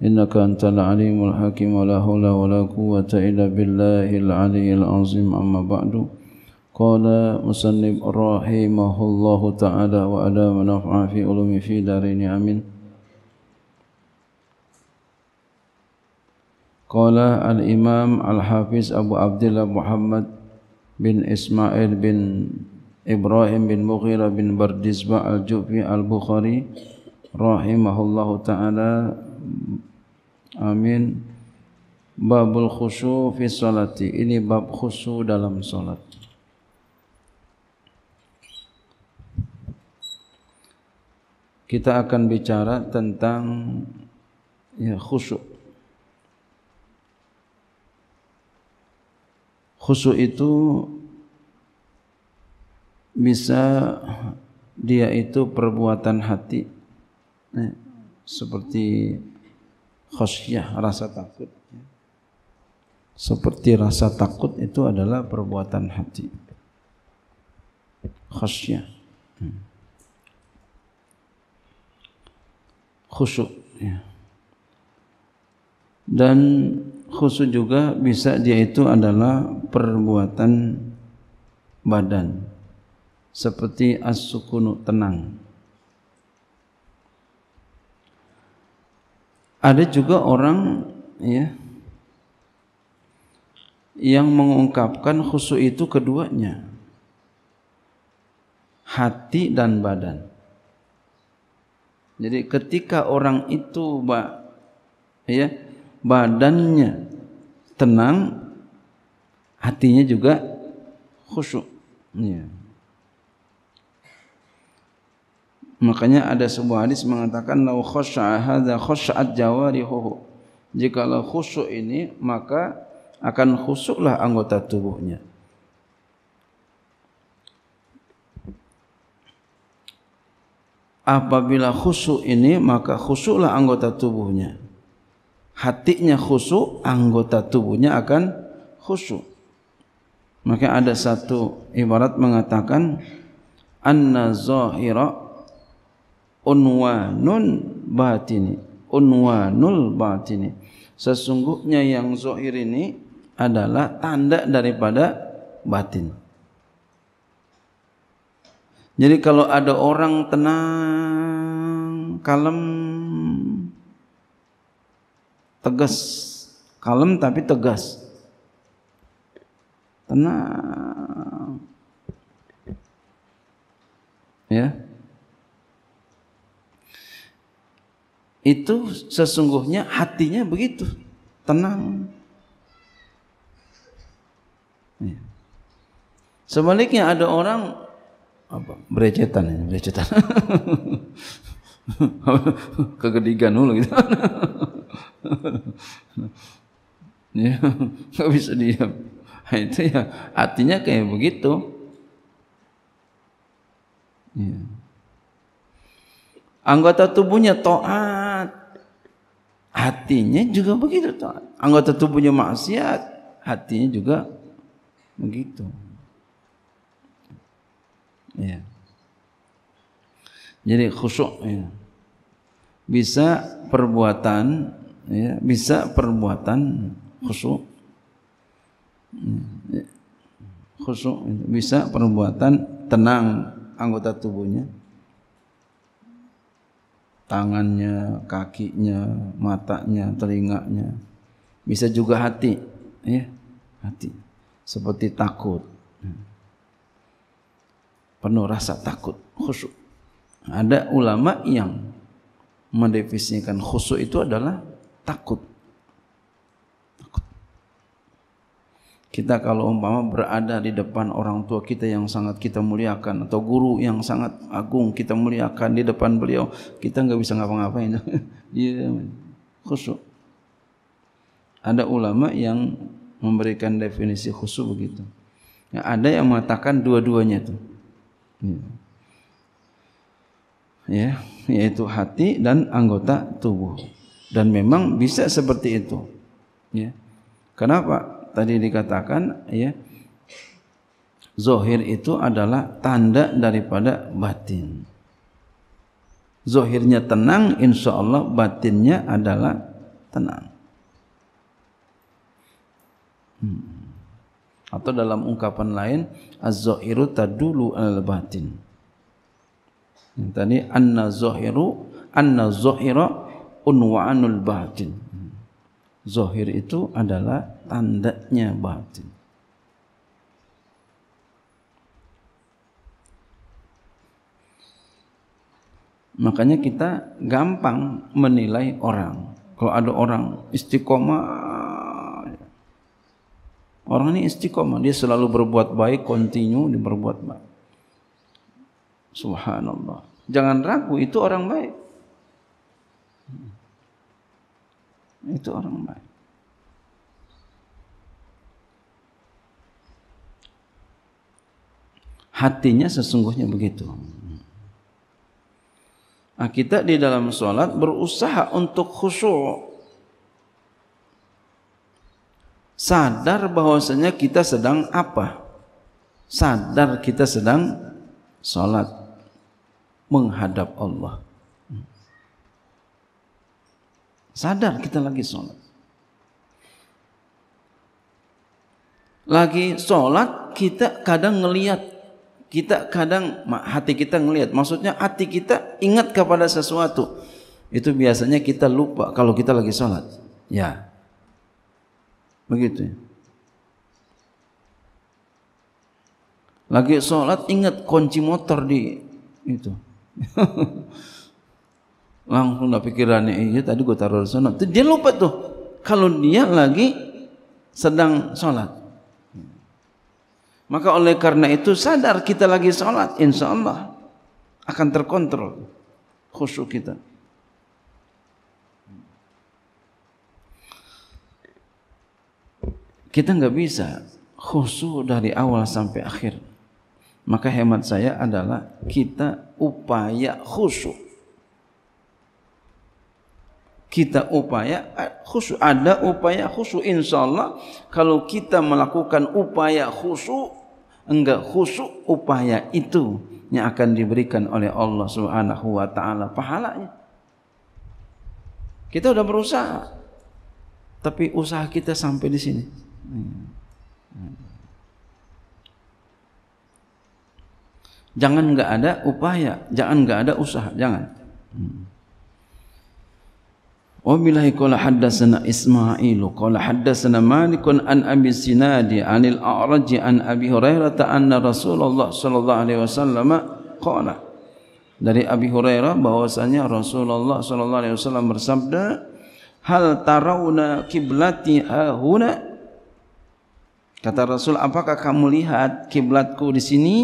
إنك أنت العليم الحكيم ولا حول ولا قوة إلا بالله العلي العظيم أما بعد قال مسنب رحمه الله تعالى وألا ونفع في علوم في دارين آمين قال الإمام الحافظ أبو عبد الله محمد بن إسماعيل بن إبراهيم بن مغيرة بن بردزبة الجوفي البخاري رحمه الله تعالى Amin. Babul khusyu fi salati. Ini bab khusyu dalam salat. Kita akan bicara tentang ya khusyu. Khusyu itu bisa dia itu perbuatan hati. Eh, seperti khosyah, rasa takut. Seperti rasa takut itu adalah perbuatan hati. Khosyah. Khusyuk. Ya. Dan khusyuk juga bisa dia itu adalah perbuatan badan. Seperti as-sukunu, tenang. Ada juga orang ya yang mengungkapkan khusyuk itu keduanya. Hati dan badan. Jadi ketika orang itu ba, ya, badannya tenang, hatinya juga khusyuk. Ya. Makanya ada sebuah hadis mengatakan lau khasya'a hadza khasya'at jawarihuhu. Jikalau khusyuk ini maka akan khusuklah anggota tubuhnya. Apabila khusuk ini maka khusuklah anggota tubuhnya. Hatinya khusuk, anggota tubuhnya akan khusuk. Maka ada satu ibarat mengatakan anna zahira unwanun batini unwanul batini sesungguhnya yang zohir ini adalah tanda daripada batin jadi kalau ada orang tenang kalem tegas kalem tapi tegas tenang ya itu sesungguhnya hatinya begitu tenang. Iya. Sebaliknya ada orang apa berecetan ya berecetan kegedigan dulu gitu ya nggak bisa diam nah, itu ya artinya kayak begitu ya. Anggota tubuhnya taat. Hatinya juga begitu taat. Anggota tubuhnya maksiat, hatinya juga begitu. Ya. Jadi khusyuk ya. Bisa perbuatan ya, bisa perbuatan khusyuk. Ya. Khusyuk ya. bisa perbuatan tenang anggota tubuhnya tangannya, kakinya, matanya, telinganya. Bisa juga hati, ya, hati. Seperti takut. Penuh rasa takut, khusyuk. Ada ulama yang mendefinisikan khusyuk itu adalah takut. Kita kalau umpama berada di depan orang tua kita yang sangat kita muliakan atau guru yang sangat agung kita muliakan di depan beliau, kita nggak bisa ngapa-ngapain. Dia khusyuk. Ada ulama yang memberikan definisi khusyuk begitu. Ya, ada yang mengatakan dua-duanya itu. Iya. Ya. yaitu hati dan anggota tubuh. Dan memang bisa seperti itu. Ya. Kenapa? tadi dikatakan ya zohir itu adalah tanda daripada batin zohirnya tenang insya Allah batinnya adalah tenang hmm. atau dalam ungkapan lain az tadulu al-batin yang tadi anna zahiru anna zahira unwanul batin hmm. Zohir itu adalah tandanya batin. Makanya kita gampang menilai orang. Kalau ada orang istiqomah Orang ini istiqomah, dia selalu berbuat baik, kontinu dia berbuat baik. Subhanallah. Jangan ragu itu orang baik. Itu orang baik. hatinya sesungguhnya begitu. Nah, kita di dalam sholat berusaha untuk khusyuk. Sadar bahwasanya kita sedang apa? Sadar kita sedang sholat menghadap Allah. Sadar kita lagi sholat. Lagi sholat kita kadang ngeliat kita kadang hati kita ngelihat, maksudnya hati kita ingat kepada sesuatu. Itu biasanya kita lupa kalau kita lagi sholat. Ya. Begitu ya. Lagi sholat ingat kunci motor di itu. Langsung dah pikirannya, iya tadi gue taruh di sana. Dia lupa tuh. Kalau dia lagi sedang sholat. Maka oleh karena itu sadar kita lagi sholat, insya Allah akan terkontrol khusyuk kita. Kita nggak bisa khusyuk dari awal sampai akhir. Maka hemat saya adalah kita upaya khusyuk. Kita upaya khusyuk. Ada upaya khusyuk. Insya Allah kalau kita melakukan upaya khusyuk enggak khusyuk upaya itu yang akan diberikan oleh Allah Subhanahu wa taala pahalanya. Kita sudah berusaha tapi usaha kita sampai di sini. Jangan enggak ada upaya, jangan enggak ada usaha, jangan. Hmm. Wabillahi qala haddatsana Ismailu qala haddatsana Malikun an Abi Sinadi anil A'raj an Abi Hurairah anna Rasulullah sallallahu alaihi wasallam qala Dari Abi Hurairah bahwasanya Rasulullah sallallahu alaihi wasallam bersabda Hal tarawna kiblati ahuna Kata Rasul apakah kamu lihat kiblatku di sini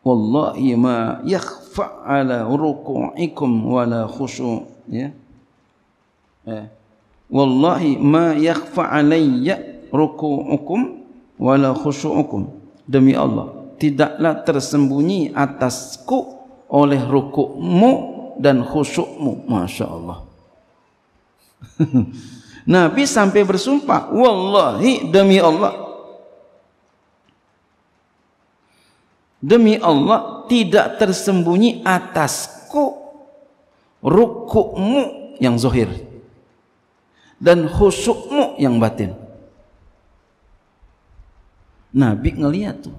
Wallahi ma yakhfa ala ruku'ikum wala khusyu' ya Eh. Wallahi ma yakhfa alayya ruku'ukum wala khusyu'ukum. Demi Allah, tidaklah tersembunyi atasku oleh rukukmu dan khusyukmu. Masya Allah. Nabi sampai bersumpah, wallahi demi Allah. Demi Allah tidak tersembunyi atasku rukukmu yang zohir dan khusukmu yang batin. Nabi ngeliat tuh.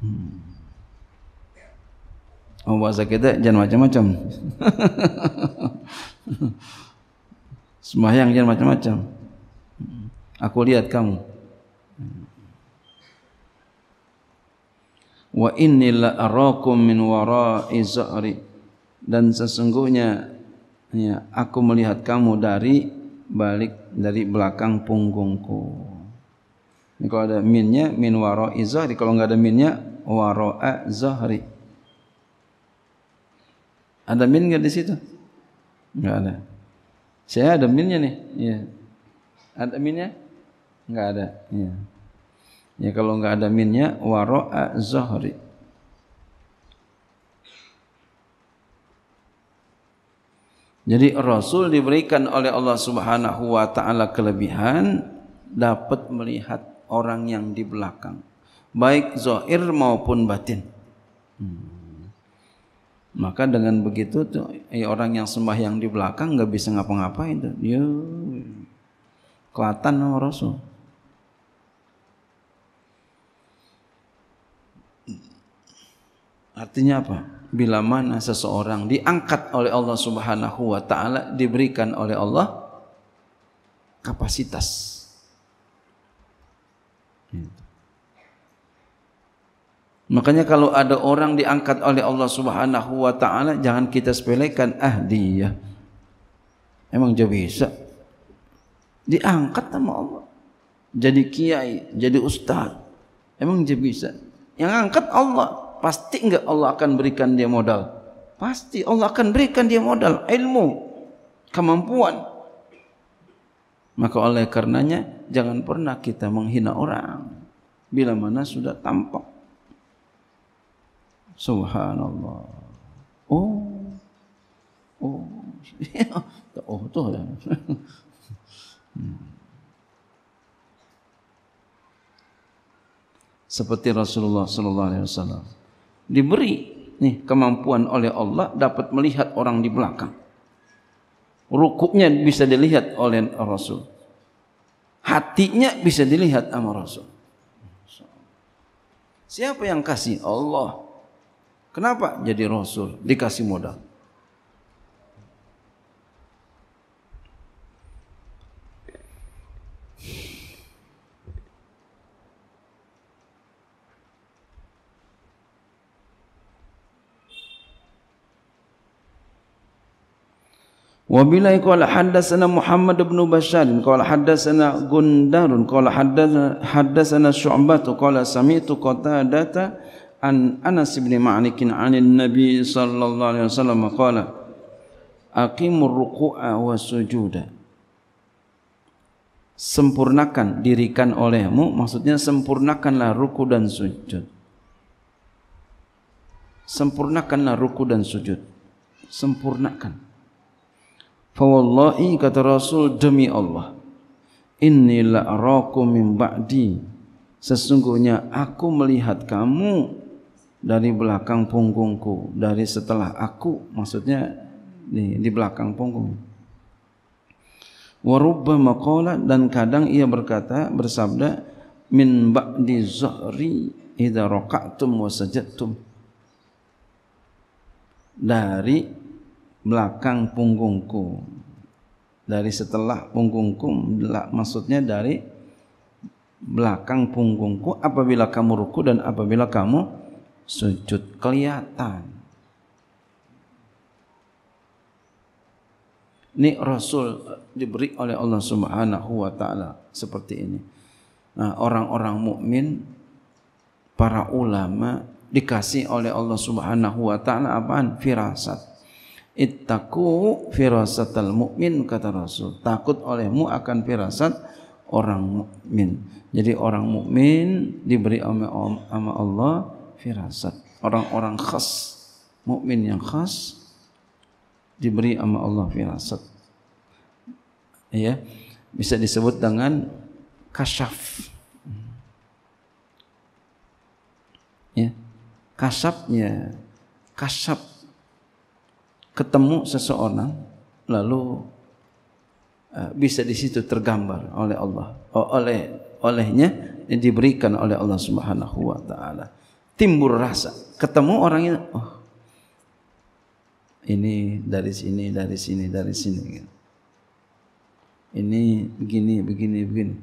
Hmm. Oh, bahasa kita jangan macam-macam. Sembahyang jangan macam-macam. Aku lihat kamu. Wa inni la arakum min wara'i zahri dan sesungguhnya ya aku melihat kamu dari balik dari belakang punggungku ini kalau ada minnya min waro izahri kalau nggak ada minnya waro zahri ada min nggak di situ nggak ada saya ada minnya nih ya ada minnya nggak ada ya ya kalau nggak ada minnya waro zahri Jadi Rasul diberikan oleh Allah Subhanahu wa taala kelebihan dapat melihat orang yang di belakang, baik zahir maupun batin. Hmm. Maka dengan begitu tuh eh, orang yang sembah yang di belakang nggak bisa ngapa-ngapain tuh. Dia kelatan sama Rasul. Artinya apa? bila mana seseorang diangkat oleh Allah Subhanahu wa taala diberikan oleh Allah kapasitas Makanya kalau ada orang diangkat oleh Allah Subhanahu wa taala jangan kita sepelekan ah dia. Emang dia bisa diangkat sama Allah. Jadi kiai, jadi ustaz. Emang dia bisa. Yang angkat Allah. pasti enggak Allah akan berikan dia modal? Pasti Allah akan berikan dia modal, ilmu, kemampuan. Maka oleh karenanya jangan pernah kita menghina orang bila mana sudah tampak. Subhanallah. Oh. Oh. oh tuh ya. Seperti Rasulullah sallallahu alaihi wasallam diberi nih kemampuan oleh Allah dapat melihat orang di belakang. Rukuknya bisa dilihat oleh Rasul. Hatinya bisa dilihat sama Rasul. Siapa yang kasih? Allah. Kenapa jadi Rasul? Dikasih modal. Wabila iqal lah haddasana Muhammad ibn Bashar qala haddasana Gundarun qala haddasana Syu'bah qala sami'tu Qatadah an Anas ibn Malik an Nabi sallallahu alaihi wasallam qala aqimur ruku'a wasujuda sempurnakan dirikan olehmu maksudnya sempurnakanlah ruku dan sujud sempurnakanlah ruku dan sujud sempurnakan Fawallahi kata Rasul demi Allah Inni la'raku min ba'di Sesungguhnya aku melihat kamu Dari belakang punggungku Dari setelah aku Maksudnya nih, di belakang punggung Warubba maqala Dan kadang ia berkata bersabda Min ba'di zahri Ida raka'tum wa sajatum Dari Dari belakang punggungku dari setelah punggungku maksudnya dari belakang punggungku apabila kamu ruku dan apabila kamu sujud kelihatan ini rasul eh, diberi oleh Allah Subhanahu wa taala seperti ini nah orang-orang mukmin para ulama dikasih oleh Allah Subhanahu wa taala apaan firasat Ittaku firasatal mukmin kata Rasul. Takut olehmu akan firasat orang mukmin. Jadi orang mukmin diberi sama Allah firasat. Orang-orang khas, mukmin yang khas diberi sama Allah firasat. Ya, bisa disebut dengan kasyaf. Ya, kasapnya, kasap ketemu seseorang lalu eh, bisa di situ tergambar oleh Allah oleh olehnya yang diberikan oleh Allah Subhanahu wa taala timbul rasa ketemu orang ini oh ini dari sini dari sini dari sini ini begini begini begini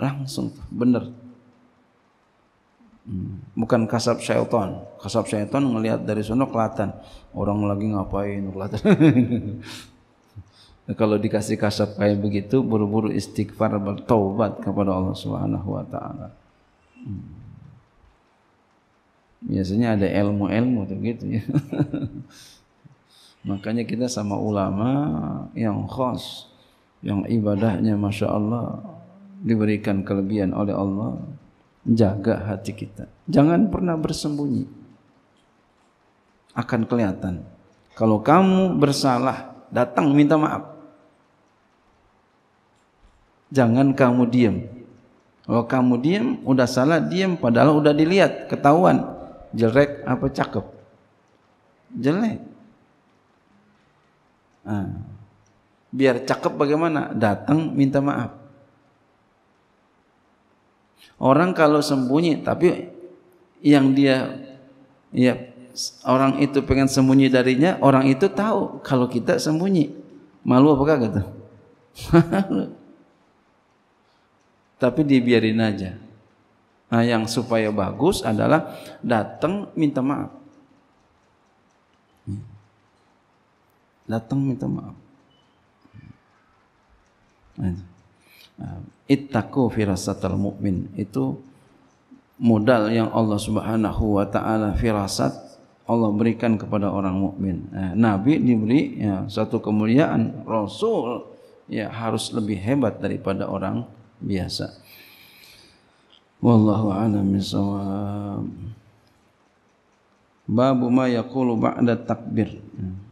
langsung benar bukan kasab syaitan. Kasab syaitan ngelihat dari sana kelihatan orang lagi ngapain kelihatan. nah, kalau dikasih kasab kayak begitu buru-buru istighfar bertobat kepada Allah Subhanahu wa taala. Hmm. Biasanya ada ilmu-ilmu tuh gitu ya. Makanya kita sama ulama yang khas, yang ibadahnya masya Allah diberikan kelebihan oleh Allah jaga hati kita. Jangan pernah bersembunyi. Akan kelihatan. Kalau kamu bersalah, datang minta maaf. Jangan kamu diam. Kalau kamu diam, udah salah diam padahal udah dilihat, ketahuan jelek apa cakep. Jelek. Nah, biar cakep bagaimana? Datang minta maaf. Orang kalau sembunyi tapi yang dia ya orang itu pengen sembunyi darinya, orang itu tahu kalau kita sembunyi. Malu apa kagak tuh? tapi dibiarin aja. Nah, yang supaya bagus adalah datang minta maaf. Datang minta maaf. Nah, Nah, ittaqu firasatal mukmin itu modal yang Allah Subhanahu wa taala firasat Allah berikan kepada orang mukmin. Nah, Nabi diberi ya, satu kemuliaan, Rasul ya harus lebih hebat daripada orang biasa. Wallahu a'lam bishawab. Babu ma yaqulu ba'da takbir. Hmm.